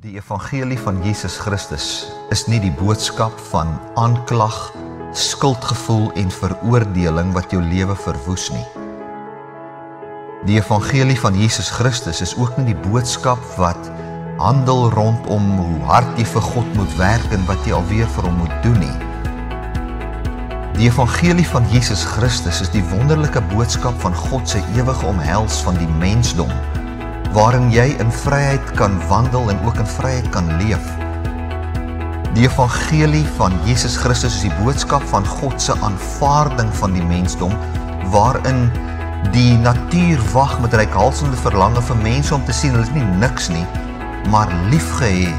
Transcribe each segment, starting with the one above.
Die evangelie van Jesus Christus is nie die boodskap van aanklag, skuldgevoel en veroordeling wat jou lewe verwoes nie. Die evangelie van Jesus Christus is ook nie die boodskap wat handel rondom hoe hard jy vir God moet werk en wat jy alweer vir hom moet doen nie. Die evangelie van Jesus Christus is die wonderlike boodskap van God se ewige omhels van die mensdom waarin jy in vryheid kan wandel en ook in vryheid kan leef. Die evangelie van Jesus Christus is die boodskap van God se aanvaarding van die mensdom waarin die natuur wag met rykhalsende verlange vir mense om te sien hulle is nie niks nie, maar liefgehê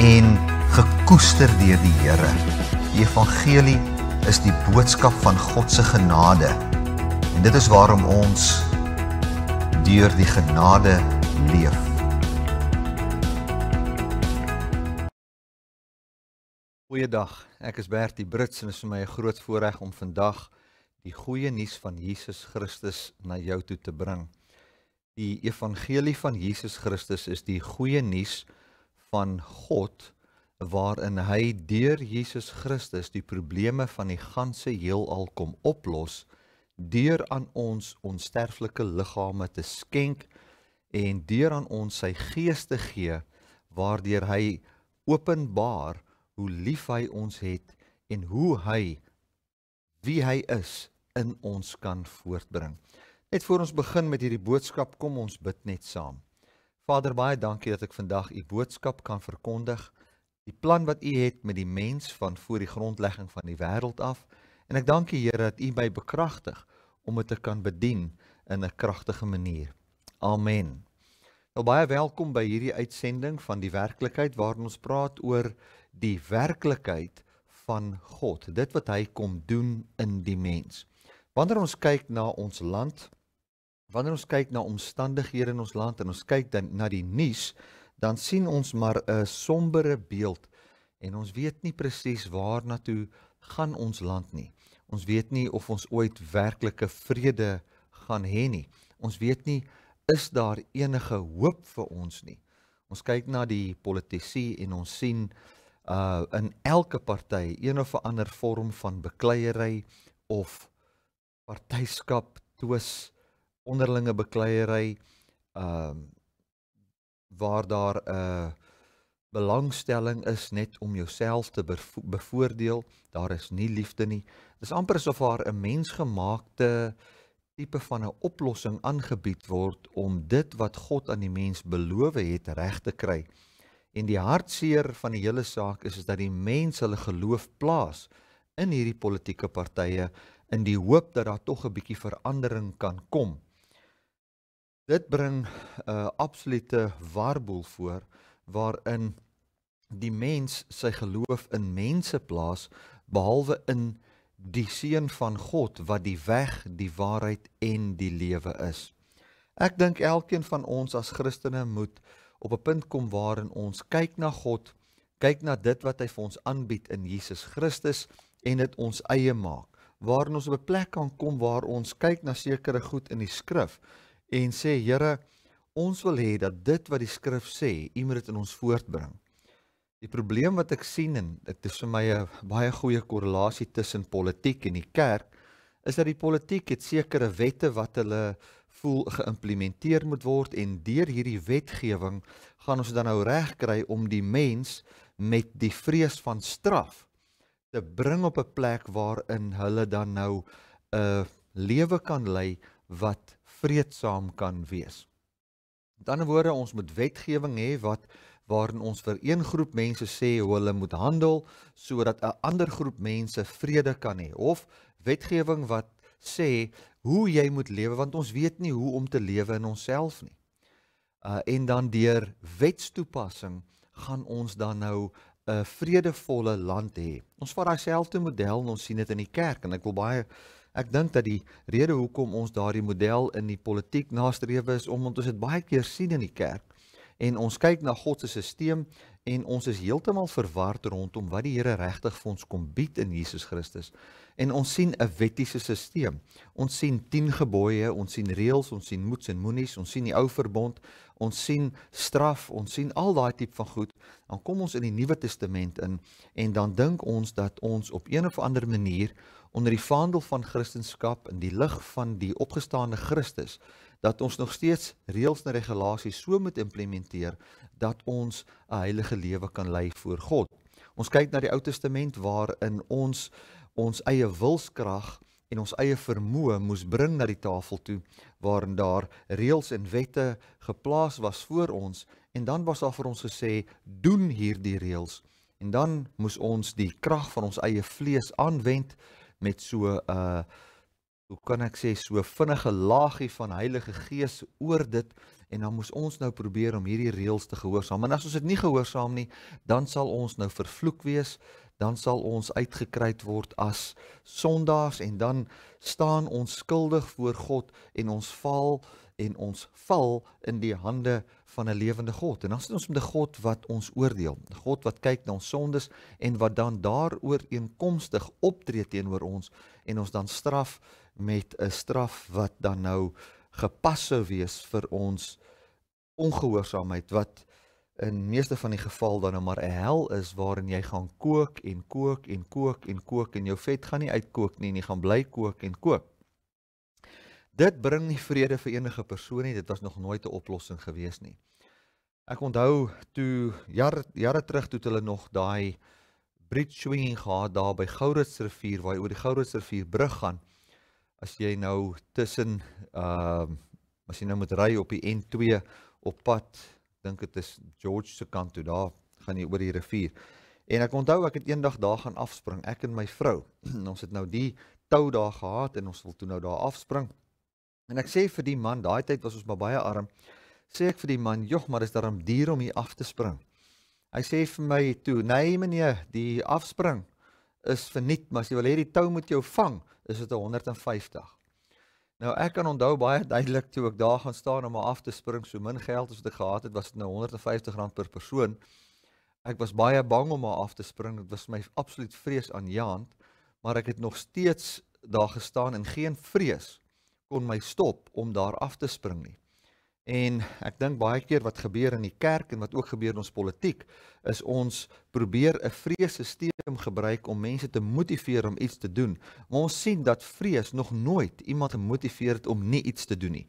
en gekoester deur die Here. Die evangelie is die boodskap van God se genade. En dit is waarom ons deur die genade leef. Goeiedag. Ek is Bertie Brits en dit is vir my 'n groot voorreg om vandag die goeie nuus van Jesus Christus na jou toe te bring. Die evangelie van Jesus Christus is die goeie nuus van God waarin hy deur Jesus Christus die probleme van die ganse heelal kom oplos deur aan ons onsterflike liggame te skenk en deur aan ons sy gees te gee waardeur hy openbaar hoe lief hy ons het en hoe hy wie hy is in ons kan voortbring. Net voor ons begin met hierdie boodskap, kom ons bid net saam. Vader, baie dankie dat ek vandag u boodskap kan verkondig. Die plan wat u het met die mens van voor die grondlegging van die wêreld af en ek dank u Here dat u my bekragtig om dit te kan bedien in 'n kragtige manier. Amen. Wel nou, baie welkom by hierdie uitsending van die werklikheid waarin ons praat oor die werklikheid van God, dit wat hy kom doen in die mens. Wanneer ons kyk na ons land, wanneer ons kyk na omstandighede in ons land en ons kyk dan na die nuus, dan sien ons maar 'n sombere beeld en ons weet nie presies waarna toe gaan ons land nie. Ons weet nie of ons ooit werklike vrede gaan hê nie. Ons weet nie is daar enige hoop vir ons nie. Ons kyk na die politici en ons sien uh in elke party een of ander vorm van bekleierery of partyskap, twis, onderlinge bekleierery ehm uh, waar daar 'n uh, belangstelling is net om jouself te bevoordeel, daar is nie liefde nie. Dis amper asof daar 'n mensgemaakte uh tipe van 'n oplossing aangebied word om dit wat God aan die mens beloof het reg te kry. En die hartseer van die hele saak is is dat die mense hulle geloof plaas in hierdie politieke partye in die hoop dat daar tog 'n bietjie verandering kan kom. Dit bring 'n uh, absolute warboel voor waarin die mens sy geloof in mense plaas behalwe in die seun van God wat die weg, die waarheid en die lewe is. Ek dink elkeen van ons as Christene moet op 'n punt kom waarin ons kyk na God, kyk na dit wat hy vir ons aanbied in Jesus Christus en dit ons eie maak. Waarin ons op 'n plek kan kom waar ons kyk na sekere goed in die skrif en sê Here, ons wil hê dat dit wat die skrif sê, U moet dit in ons voortbring. Die probleem wat ek sien en dit is vir my 'n baie goeie korrelasie tussen politiek en die kerk is dat die politiek het sekere wette wat hulle voel geïmplementeer moet word en deur hierdie wetgewing gaan ons dan nou reg kry om die mens met die vrees van straf te bring op 'n plek waarin hulle dan nou 'n eh, lewe kan lei wat vreedsaam kan wees. Met ander woorde ons moet wetgewing hê wat waarin ons vir een groep mense sê hoe hulle moet handel sodat 'n ander groep mense vrede kan hê of wetgewing wat sê hoe jy moet lewe want ons weet nie hoe om te lewe in onsself nie. Uh en dan deur wetstoepassing gaan ons dan nou 'n vredevolle land hê. Ons vat daai selfde model en ons sien dit in die kerk en ek wil baie ek dink dat die rede hoekom ons daardie model in die politiek nastreef is omdat ons dit baie keer sien in die kerk en ons kyk na God se stelsel en ons is heeltemal verward rondom wat die Here regtig vir ons kom bied in Jesus Christus. En ons sien 'n wettiese stelsel. Ons sien 10 gebooie, ons sien reëls, ons sien moets en moenies, ons sien die ou verbond, ons sien straf, ons sien al daai tipe van goed. Dan kom ons in die Nuwe Testament in en dan dink ons dat ons op een of ander manier onder die vaandel van Christendom en die lig van die opgestaane Christus dat ons nog steeds reëls en regulasies so moet implementeer dat ons 'n heilige lewe kan lei voor God. Ons kyk na die Ou Testament waarin ons ons eie wilskrag en ons eie vermoë moes bring na die tafel toe waarin daar reëls en wette geplaas was vir ons en dan was daar vir ons gesê doen hierdie reëls en dan moes ons die krag van ons eie vlees aanwend met so 'n uh, hoe kan ek sê so vinnige laagie van Heilige Gees oor dit en dan moes ons nou probeer om hierdie reëls te gehoorsaam. En as ons dit nie gehoorsaam nie, dan sal ons nou vervloek wees, dan sal ons uitgekryd word as sondaars en dan staan ons skuldig voor God en ons val en ons val in die hande van 'n lewende God. En dan sit ons met 'n God wat ons oordeel. 'n God wat kyk na ons sondes en wat dan daaroor eenkomstig optree teenoor ons en ons dan straf met 'n straf wat dan nou gepas sou wees vir ons ongehoorsaamheid wat in meeste van die geval dan nou maar 'n hel is waarin jy gaan kook en kook en kook en kook en jou vet gaan nie uitkook nie en jy gaan bly kook en kook. Dit bring nie vrede vir enige persoon nie, dit was nog nooit 'n oplossing gewees nie. Ek onthou toe jare jare terug toe hulle nog daai bridge swinging gehad daar by Gouda se rivier waar jy oor die Gouda se rivier brug gaan as jy nou tussen ehm uh, as jy nou moet ry op die N2 op pad, dink dit is George se kant toe, daar gaan jy oor die rivier. En ek onthou ek het eendag daar gaan afspring, ek en my vrou. En ons het nou die tou daar gehad en ons wil toe nou daar afspring. En ek sê vir die man, daai tyd was ons maar baie arm. Sê ek vir die man, "Jog, maar is daarom duur om hier af te spring?" Hy sê vir my toe, "Nee meneer, die afspring is verniet, maar as jy wil hê die tou moet jou vang, is dit 150. Nou ek kan onthou baie duidelik toe ek daar gaan staan om af te spring so min geld as wat ek gehad het, was dit nou R150 per persoon. Ek was baie bang om af te spring. Dit was my absoluut vrees aan Jaant, maar ek het nog steeds daar gestaan en geen vrees kon my stop om daar af te spring nie. En ek dink baie keer wat gebeur in die kerk en wat ook gebeur in ons politiek is ons probeer 'n vreesstelsel gebruik om mense te motiveer om iets te doen. Maar ons sien dat vrees nog nooit iemand gemotiveer het om nie iets te doen nie.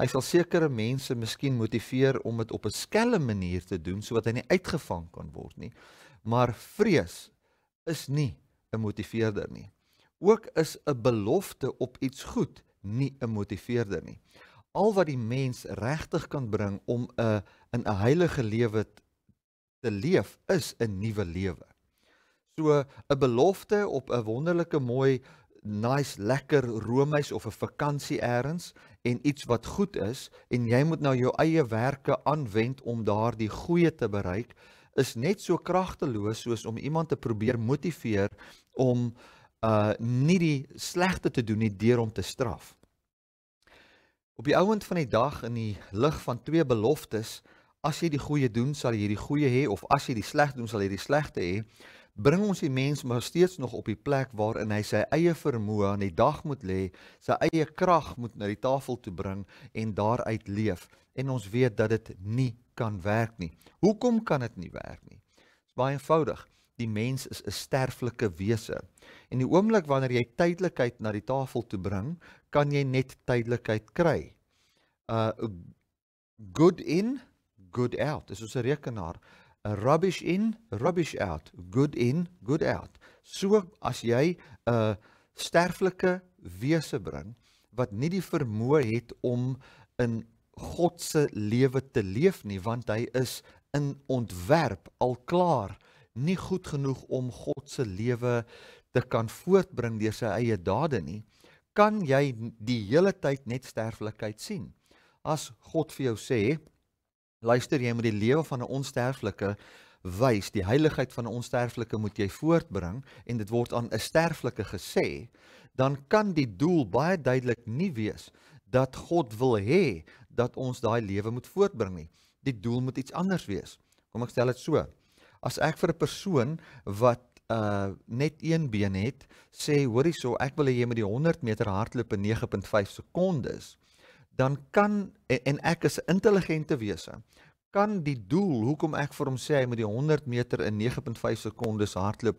Hy sal sekere mense miskien motiveer om dit op 'n skelm manier te doen sodat hy nie uitgevang kan word nie. Maar vrees is nie 'n motiveerder nie. Ook is 'n belofte op iets goed nie 'n motiveerder nie al wat die mens regtig kan bring om 'n in 'n heilige lewe te leef is 'n nuwe lewe. So 'n belofte op 'n wonderlike mooi nice lekker roemhuis of 'n vakansie eers en iets wat goed is en jy moet nou jou eie werke aanwend om daardie goeie te bereik is net so kragteloos soos om iemand te probeer motiveer om uh nie die slegte te doen nie deur hom te straf. Op die ouend van die dag in die lig van twee beloftes, as jy die goeie doen, sal jy die goeie hê of as jy die sleg doen, sal jy die slegte hê, bring ons die mens maar steeds nog op die plek waarin hy sy eie vermoë aan die dag moet lê, sy eie krag moet na die tafel toe bring en daaruit leef en ons weet dat dit nie kan werk nie. Hoekom kan dit nie werk nie? Dit is baie eenvoudig die mens is 'n sterflike wese. En die oomblik wanneer jy tydlikheid na die tafel toe bring, kan jy net tydlikheid kry. Uh good in, good out. Dis soos 'n rekenaar. A rubbish in, rubbish out. Good in, good out. So as jy 'n sterflike wese bring wat nie die vermoë het om in God se lewe te leef nie, want hy is in ontwerp al klaar nie goed genoeg om God se lewe te kan voortbring deur sy eie dade nie, kan jy die hele tyd net sterflikheid sien. As God vir jou sê, luister jy moet die lewe van 'n onsterflike wys, die heiligheid van 'n onsterflike moet jy voortbring en dit word aan 'n sterflike gesê, dan kan die doel baie duidelik nie wees dat God wil hê dat ons daai lewe moet voortbring nie. Die doel moet iets anders wees. Kom ek stel dit so as ek vir 'n persoon wat uh net een been het sê hoor hierso ek wil hê jy moet die 100 meter hardloop in 9.5 sekondes dan kan en, en ek is 'n intelligente wese kan die doel hoekom ek vir hom sê hy moet die 100 meter in 9.5 sekondes hardloop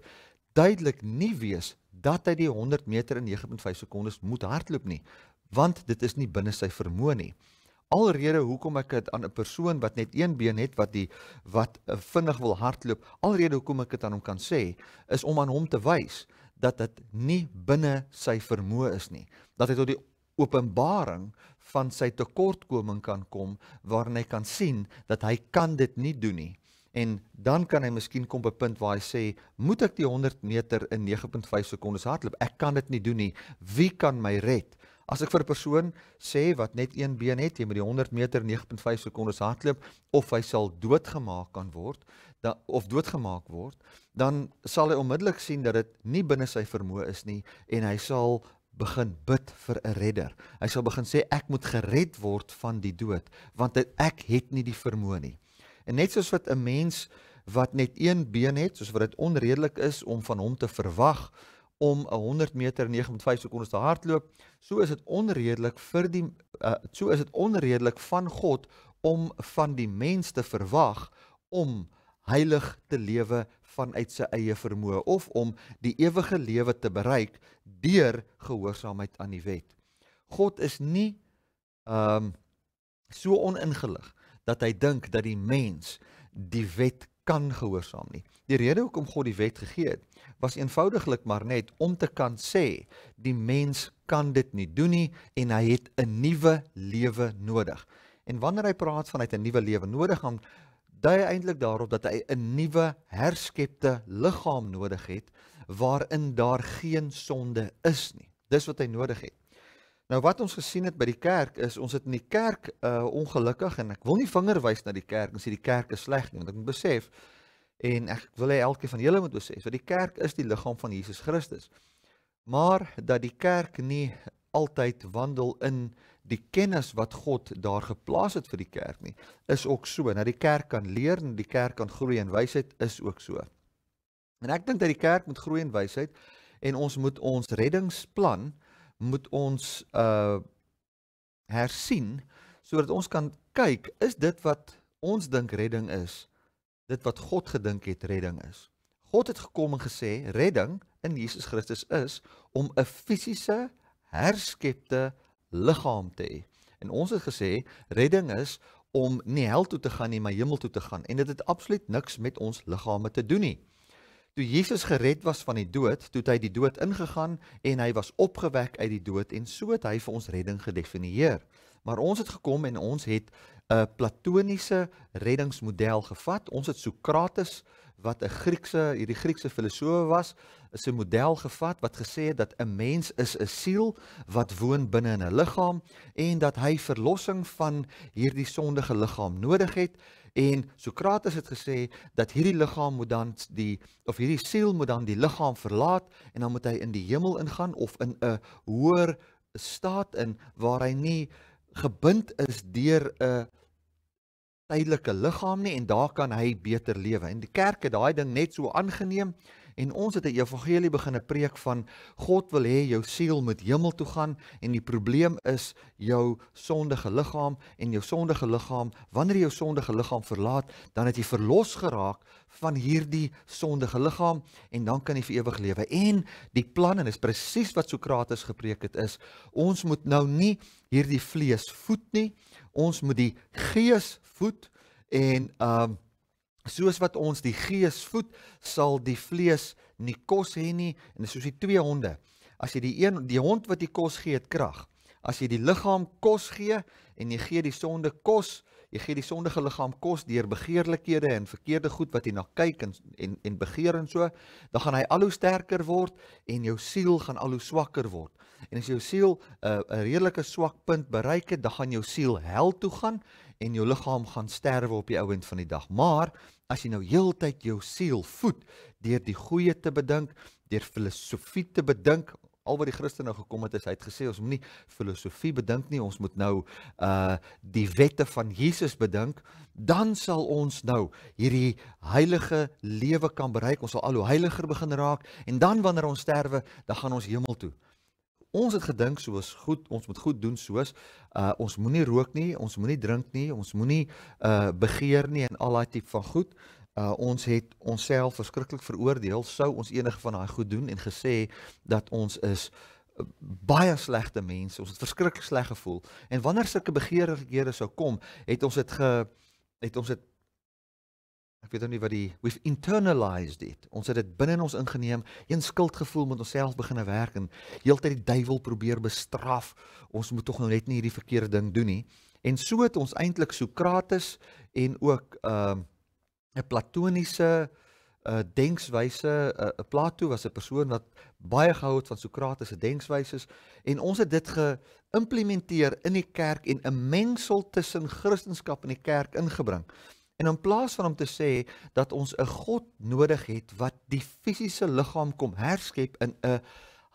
duidelik nie wees dat hy die 100 meter in 9.5 sekondes moet hardloop nie want dit is nie binne sy vermoë nie alrede hoekom ek dit aan 'n persoon wat net een been het wat die wat eh, vinnig wil hardloop, alrede hoekom ek dit aan hom kan sê, is om aan hom te wys dat dit nie binne sy vermoë is nie. Dat hy tot die openbaring van sy tekortkoming kan kom waarin hy kan sien dat hy kan dit nie doen nie. En dan kan hy miskien kom by 'n punt waar hy sê, "Moet ek die 100 meter in 9.5 sekondes hardloop? Ek kan dit nie doen nie. Wie kan my red?" As ek vir 'n persoon sê wat net een been het, jy met die 100 meter 9.5 sekondes hardloop of hy sal doodgemaak kan word, dan of doodgemaak word, dan sal hy onmiddellik sien dat dit nie binne sy vermoë is nie en hy sal begin bid vir 'n redder. Hy sal begin sê ek moet gered word van die dood want ek het nie die vermoë nie. En net soos wat 'n mens wat net een been het, soos wat dit onredelik is om van hom te verwag om 'n 100 meter in 9.5 sekondes te hardloop. So is dit onredelik vir die uh, so is dit onredelik van God om van die mens te verwag om heilig te lewe vanuit sy eie vermoë of om die ewige lewe te bereik deur gehoorsaamheid aan die wet. God is nie ehm um, so oningelig dat hy dink dat die mens die wet kan gehoorsaam nie. Die rede hoekom God die wet gegee het, was eenvoudiglik maar net om te kan sê die mens kan dit nie doen nie en hy het 'n nuwe lewe nodig. En wanneer hy praat van hy het 'n nuwe lewe nodig, dan dui hy eintlik daarop dat hy 'n nuwe herskepte liggaam nodig het waarin daar geen sonde is nie. Dis wat hy nodig het. Nou wat ons gesien het by die kerk is ons het in die kerk uh ongelukkig en ek wil nie vinger wys na die kerk en sê die kerk is sleg nie want ek moet besef en ek wil hê elkeen van julle moet besef dat die kerk is die liggaam van Jesus Christus. Maar dat die kerk nie altyd wandel in die kennis wat God daar geplaas het vir die kerk nie is ook so. Nou die kerk kan leer en die kerk kan groei in wysheid is ook so. En ek dink dat die kerk moet groei in wysheid en ons moet ons reddingsplan moet ons uh hersien sodat ons kan kyk is dit wat ons dink redding is dit wat God gedink het redding is. God het gekom en gesê redding in Jesus Christus is om 'n fisiese herskepte liggaam te hê. En ons het gesê redding is om nie hel toe te gaan nie, maar hemel toe te gaan en dit het absoluut niks met ons liggame te doen nie. Toe Jesus gered was van die dood, toe het hy die dood ingegaan en hy was opgewek uit die dood en so het hy vir ons redding gedefinieer. Maar ons het gekom en ons het 'n platoniese reddingsmodel gevat. Ons het Sokrates wat 'n Griekse, hierdie Griekse filosoof was, is 'n model gevat wat gesê het dat 'n mens is 'n siel wat woon binne in 'n liggaam en dat hy verlossing van hierdie sondige liggaam nodig het En Sokrates het gesê dat hierdie liggaam moet dan die of hierdie siel moet dan die liggaam verlaat en dan moet hy in die hemel ingaan of in 'n hoër staat in waar hy nie gebind is deur 'n tydelike liggaam nie en daar kan hy beter lewe. En die kerk het daai ding net so aangeneem en ons het 'n evangelie begin 'n preek van God wil hê jou siel moet hemel toe gaan en die probleem is jou sondige liggaam en jou sondige liggaam wanneer jy jou sondige liggaam verlaat dan het jy verlos geraak van hierdie sondige liggaam en dan kan jy vir ewig lewe en die plan en is presies wat Sokrates gepreek het is ons moet nou nie hierdie vlees voed nie ons moet die gees voed en ehm uh, Soos wat ons die gees voed, sal die vlees nie kos hê nie en soos die twee honde. As jy die een die hond wat die kos gee, het krag. As jy die liggaam kos gee en jy gee die sonde kos, jy gee die sondige liggaam kos deur begeerlikhede en verkeerde goed wat jy na kyk en en en begeer en so, dan gaan hy al hoe sterker word en jou siel gaan al hoe swakker word. En as jou siel eh, 'n uh, redelike swak punt bereik het, dan gaan jou siel hel toe gaan en jou liggaam gaan sterwe op die ouend van die dag. Maar as jy nou heeltyd jou siel voed deur die goeie te bedink, deur filosofie te bedink, al wat die Christen nou gekom het is, hy het gesê ons moenie filosofie bedink nie, ons moet nou uh die wette van Jesus bedink, dan sal ons nou hierdie heilige lewe kan bereik. Ons sal al hoe heiliger begin raak en dan wanneer ons sterwe, dan gaan ons hemel toe ons het gedink soos goed, ons moet goed doen soos uh ons moenie rook nie, ons moenie drink nie, ons moenie uh begeer nie en al daai tipe van goed. Uh ons het onsself verskriklik veroordeel sou ons enige van daai goed doen en gesê dat ons is uh, baie slegte mense, ons het verskriklik sleg gevoel. En wanneer sulke begeerdhede sou kom, het ons dit ge het ons dit Ek weet nou nie wat die we've internalized it. Ons het dit binne in ons ingeneem, 'n skuldgevoel met onsself begine werk en heeltyd die duiwel probeer bestraf. Ons moet tog nou net nie hierdie verkeerde ding doen nie. En so het ons eintlik Sokrates en ook ehm uh, 'n platoniese uh eh, denkswyse 'n uh, eh, eh, Plato was 'n persoon wat baie gehou het van Sokrates se denkswyse en ons het dit geïmplementeer in die kerk en 'n mengsel tussen Christendom en die kerk ingebring. En in plaas van om te sê dat ons 'n God nodig het wat die fisiese liggaam kom herskep in 'n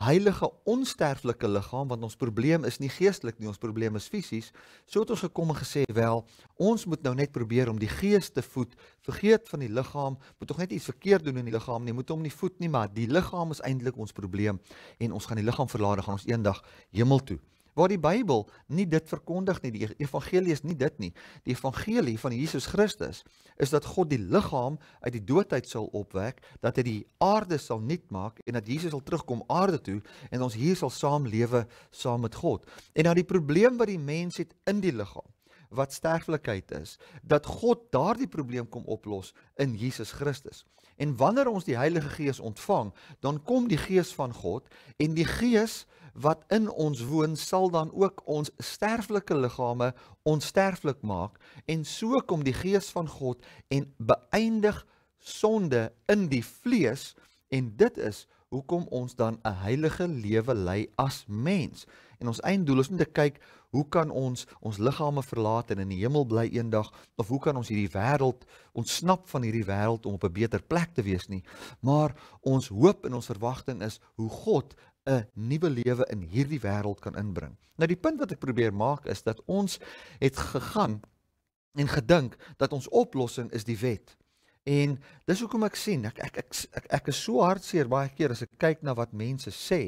heilige onsterflike liggaam want ons probleem is nie geestelik nie, ons probleem is fisies, so het ons gekom en gesê wel, ons moet nou net probeer om die gees te voed, vergeet van die liggaam, moet tog net iets verkeerd doen in die liggaam nie, moet hom nie voed nie, maar die liggaam is eintlik ons probleem en ons gaan die liggaam verlaat, gaan ons eendag hemel toe waar die Bybel nie dit verkondig nie, die evangelie is nie dit nie. Die evangelie van Jesus Christus is dat God die liggaam uit die doodheid sal opwek, dat hy die aarde sal nuut maak en dat Jesus sal terugkom aarde toe en ons hier sal saam lewe saam met God. En nou die probleem wat die mens het in die liggaam wat sterflikheid is, dat God daardie probleem kom oplos in Jesus Christus. En wanneer ons die Heilige Gees ontvang, dan kom die Gees van God en die Gees wat in ons woon sal dan ook ons sterflike liggame onsterflik maak en so kom die Gees van God en beëindig sonde in die vlees en dit is hoekom ons dan 'n heilige lewe lei as mens. En ons einddoel is om te kyk hoe kan ons ons liggame verlaat en in die hemel bly eendag of hoe kan ons hierdie wêreld ontsnap van hierdie wêreld om op 'n beter plek te wees nie. Maar ons hoop en ons verwagting is hoe God 'n nuwe lewe in hierdie wêreld kan inbring. Nou die punt wat ek probeer maak is dat ons het gegaan en gedink dat ons oplossing is die wet. En dis hoekom ek sien ek ek ek ek, ek is so hartseer baie keer as ek kyk na wat mense sê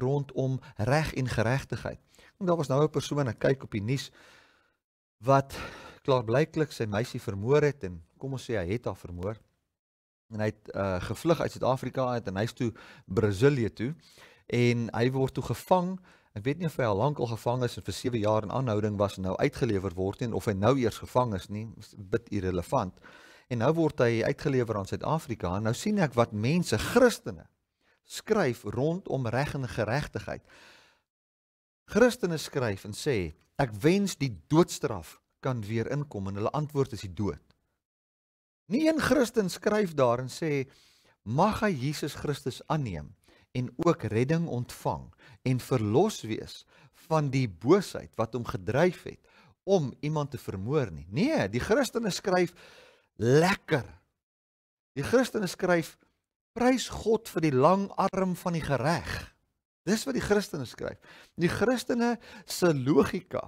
rondom reg en geregtigheid. Want daar was nou 'n persoon ek kyk op die nuus wat klaarblyklik sy meisie vermoor het en kom ons sê hy het haar vermoor en hy het uh, gevlug uit Suid-Afrika uit en hy's toe Brasilië toe en hy word toe gevang. Ek weet nie of hy al lank al gevang is en vir 7 jaar in aanhouding was en nou uitgelewer word nie of hy nou eers gevang is nie, is bit irrelevant. En nou word hy uitgelewer aan Suid-Afrika. Nou sien ek wat mense, Christene, skryf rondom reg en geregtigheid. Christene skryf en sê, ek wens die doodstraf kan weer inkom en hulle antwoord is die dood. Nie een Christen skryf daar en sê mag hy Jesus Christus aanneem en ook redding ontvang en verlos wees van die boosheid wat hom gedryf het om iemand te vermoor nie. Nee, die Christene skryf lekker. Die Christene skryf: "Prys God vir die lang arm van die gereg." Dis wat die Christene skryf. Die Christene se logika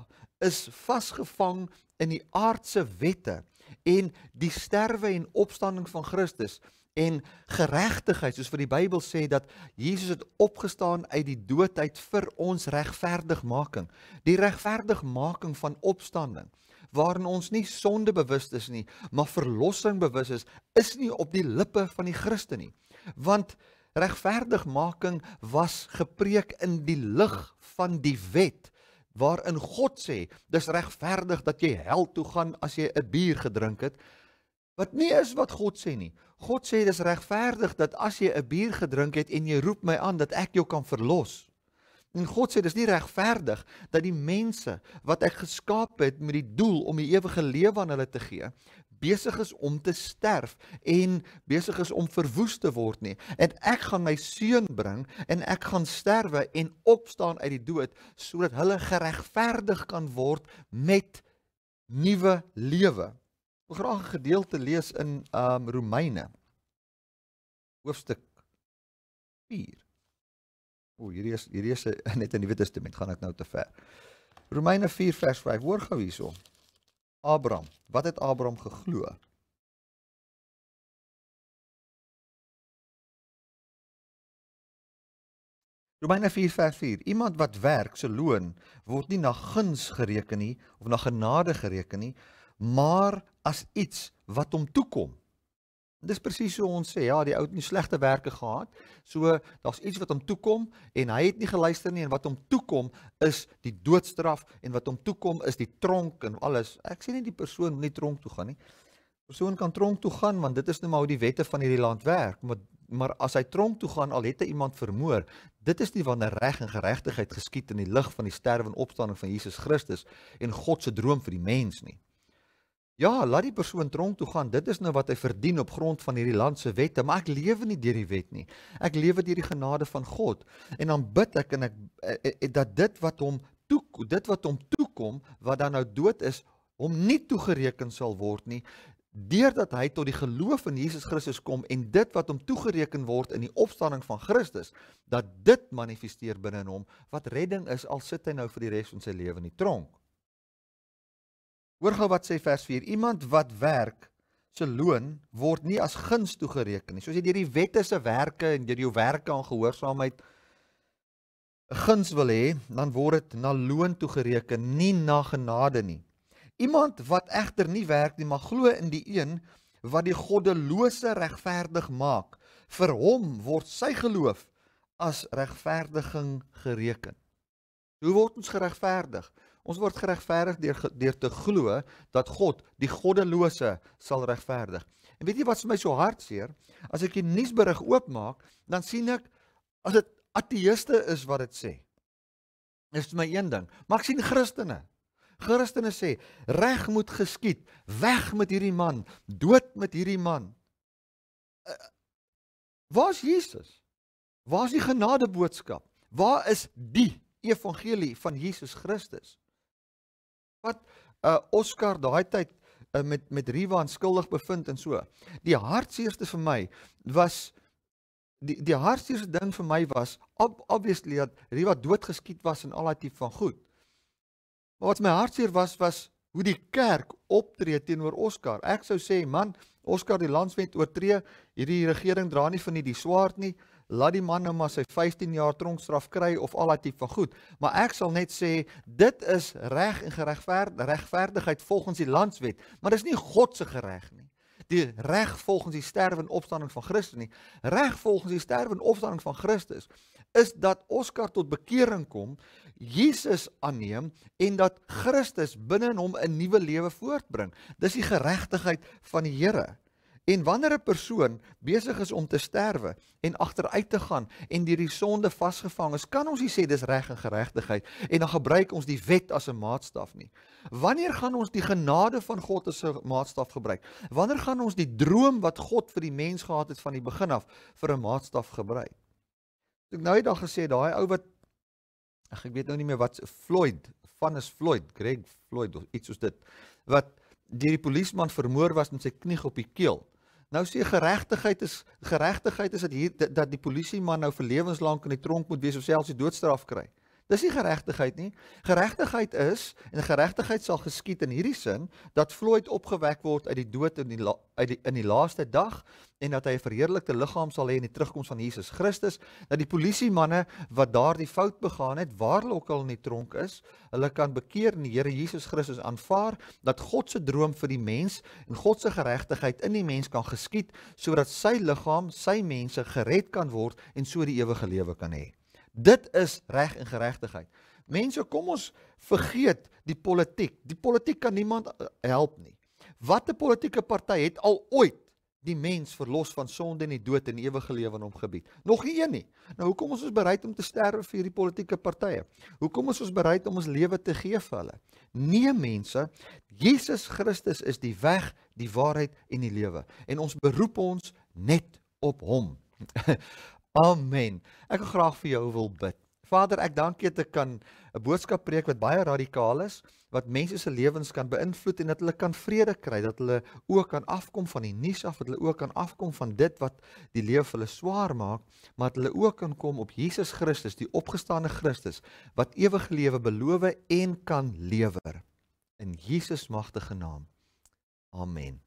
is vasgevang in die aardse wette en die sterwe en opstanding van Christus en geregtigheid soos vir die Bybel sê dat Jesus het opgestaan uit die doodheid vir ons regverdigmaking die regverdigmaking van opstanding waarin ons nie sonde bewus is nie, maar verlossing bewus is, is nie op die lippe van die Christen nie. Want regverdigmaking was gepreek in die lig van die wet waarin God sê dis regverdig dat jy hel toe gaan as jy 'n bier gedrink het wat nie is wat God sê nie God sê dis regverdig dat as jy 'n bier gedrink het en jy roep my aan dat ek jou kan verlos En God sê dis nie regverdig dat die mense wat ek geskaap het met die doel om die ewige lewe aan hulle te gee, besig is om te sterf en besig is om verwoes te word nie. En ek gaan my seun bring en ek gaan sterwe en opstaan uit die dood sodat hulle geregverdig kan word met nuwe lewe. Ek wil graag 'n gedeelte lees in ehm um, Romeine hoofstuk 4 O, hierdie is hierdie is net in die Nuwe Testament, gaan ek nou te ver. Romeine 4 vers 5, hoor gou hierso. Abraham, wat het Abraham geglo? Romeine 4 vers 4, iemand wat werk se loon word nie na guns gereken nie of na genade gereken nie, maar as iets wat hom toekom dis presies so ons sê ja die ou het nie slegte werke gehad so daar's iets wat hom toe kom en hy het nie geluister nie en wat hom toe kom is die doodstraf en wat hom toe kom is die tronk en alles ek sê nie die persoon moet nie tronk toe gaan nie persoon kan tronk toe gaan want dit is nou maar hoe die wette van hierdie land werk maar maar as hy tronk toe gaan al het hy iemand vermoor dit is nie wanneer reg en geregtigheid geskied in die lig van die sterwe en opstanding van Jesus Christus en God se droom vir die mens nie Ja, laat die persoon tronk toe gaan. Dit is nou wat hy verdien op grond van hierdie land se wette, maar ek lewe nie deur die wet nie. Ek lewe deur die genade van God. En dan bid ek en ek eh, eh, eh, dat dit wat hom toe dit wat hom toekom wat dan nou dood is, hom nie toegereken sal word nie deurdat hy tot die geloof in Jesus Christus kom en dit wat hom toegereken word in die opstanding van Christus dat dit manifesteer binne in hom wat redding is al sit hy nou vir die res van sy lewe in die tronk. Hoor gou wat sê vers 4. Iemand wat werk, se loon word nie as guns toegereken nie. Soos jy deur die wette se werke en deur jou werke aan gehoorsaamheid 'n guns wil hê, dan word dit na loon toegereken, nie na genade nie. Iemand wat egter nie werk nie, maar glo in die een wat die goddelose regverdig maak, vir hom word sy geloof as regverdiging gereken. Hoe word ons geregverdig? Ons word geregverdig deur deur te glo dat God die goddelose sal regverdig. En weet jy wat vir my so hartseer? As ek die nuusberig oopmaak, dan sien ek as dit ateïste is wat dit sê. Dis vir my een ding, maar ek sien Christene. Christene sê reg moet geskied, weg met hierdie man, dood met hierdie man. Eh, eh, waar's Jesus? Waar's die genadeboodskap? Waar is die evangelie van Jesus Christus? wat uh Oscar daai tyd uh, met met Riva onskuldig bevind en so. Die hartseerste vir my was die die hartseerste ding vir my was ob, obviously dat Riva doodgeskiet was en al daai tipe van goed. Maar wat my hartseer was was hoe die kerk optree teenoor Oscar. Ek sou sê man, Oscar die landswet oortree, hierdie regering dra nie van nie die swaard nie. Uh laat die man nou maar sy 15 jaar tronkstraf kry of al daai tipe van goed. Maar ek sal net sê dit is reg en geregverd, regverdigheid volgens die landswet, maar dis nie God se reg nie. Die reg volgens die sterwe en opstanding van Christus nie. Reg volgens die sterwe en opstanding van Christus is dat Oskar tot bekering kom, Jesus aanneem en dat Christus binne in hom 'n nuwe lewe voortbring. Dis die geregtigheid van die Here. En wanneer 'n persoon besig is om te sterwe en agteruit te gaan en deur die sonde vasgevang is, kan ons nie sê dis reg en geregtigheid en dan gebruik ons die wet as 'n maatstaf nie. Wanneer gaan ons die genade van God as 'n maatstaf gebruik? Wanneer gaan ons die droom wat God vir die mens gehad het van die begin af vir 'n maatstaf gebruik? Ek nou het dan gesê daai ou wat ag ek weet nou nie meer wat Floyd van is Floyd, Greg Floyd of iets soos dit wat Deur die polisieman vermoor was met sy knie op die keel. Nou sê geregtigheid is geregtigheid is dat hier dat die polisie man nou vir lewenslank in die tronk moet wees of selfs die doodstraf kry. Dis nie geregtigheid nie. Geregtigheid is en geregtigheid sal geskied in hierdie sin dat Floyd opgewek word uit die dood in die uit die in die laaste dag en dat hy 'n verheerlikte liggaam sal hê in die terugkoms van Jesus Christus. Dat die polisiemanne wat daardie fout begaan het, waar hulle ook al in die tronk is, hulle kan bekeer en die Here Jesus Christus aanvaar dat God se droom vir die mens en God se geregtigheid in die mens kan geskied sodat sy liggaam, sy mense gered kan word en so die ewige lewe kan hê. Dit is reg en geregtigheid. Mense, kom ons vergeet die politiek. Die politiek kan niemand eh, help nie. Watter politieke party het al ooit die mens verlos van sonde en die dood en ewige lewe aan hom gebied? Nog nie een nie. Nou hoekom is ons bereid om te sterwe vir hierdie politieke partye? Hoekom is ons bereid om ons lewe te gee vir hulle? Nee mense, Jesus Christus is die weg, die waarheid en die lewe en ons beroep ons net op hom. Amen. Ek wil graag vir jou wil bid. Vader, ek dank U dat ek kan 'n boodskap preek wat baie radikaal is, wat mense se lewens kan beïnvloed en dat hulle kan vrede kry, dat hulle ook kan afkom van die nuus af, dat hulle ook kan afkom van dit wat die lewe hulle swaar maak, maar dat hulle ook kan kom op Jesus Christus, die opgestaane Christus wat ewige lewe beloof en kan lewer. In Jesus magtige naam. Amen.